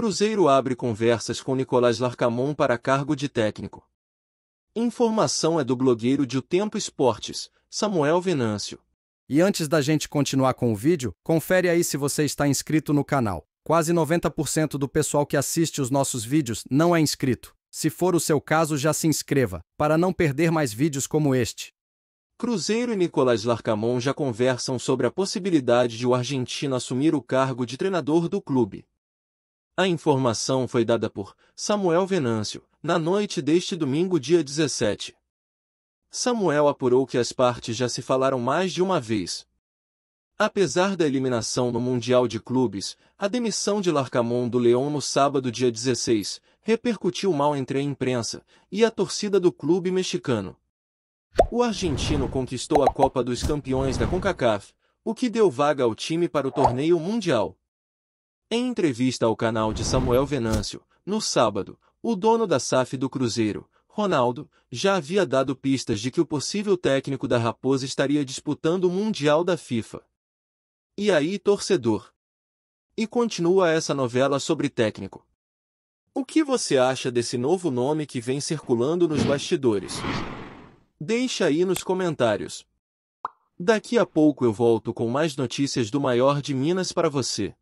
Cruzeiro abre conversas com Nicolás Larcamon para cargo de técnico. Informação é do blogueiro de O Tempo Esportes, Samuel Venâncio. E antes da gente continuar com o vídeo, confere aí se você está inscrito no canal. Quase 90% do pessoal que assiste os nossos vídeos não é inscrito. Se for o seu caso, já se inscreva, para não perder mais vídeos como este. Cruzeiro e Nicolás Larcamon já conversam sobre a possibilidade de o argentino assumir o cargo de treinador do clube. A informação foi dada por Samuel Venâncio, na noite deste domingo, dia 17. Samuel apurou que as partes já se falaram mais de uma vez. Apesar da eliminação no Mundial de Clubes, a demissão de Larcamon do Leão no sábado, dia 16, repercutiu mal entre a imprensa e a torcida do clube mexicano. O argentino conquistou a Copa dos Campeões da CONCACAF, o que deu vaga ao time para o torneio mundial. Em entrevista ao canal de Samuel Venâncio, no sábado, o dono da SAF do Cruzeiro, Ronaldo, já havia dado pistas de que o possível técnico da Raposa estaria disputando o Mundial da FIFA. E aí, torcedor? E continua essa novela sobre técnico. O que você acha desse novo nome que vem circulando nos bastidores? Deixa aí nos comentários. Daqui a pouco eu volto com mais notícias do maior de Minas para você.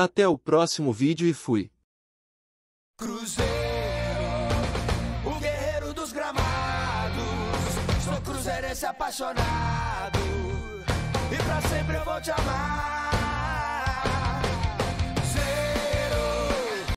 Até o próximo vídeo e fui. Cruzeiro, o guerreiro dos gramados. Sou cruzeiro esse apaixonado. E pra sempre eu vou te amar.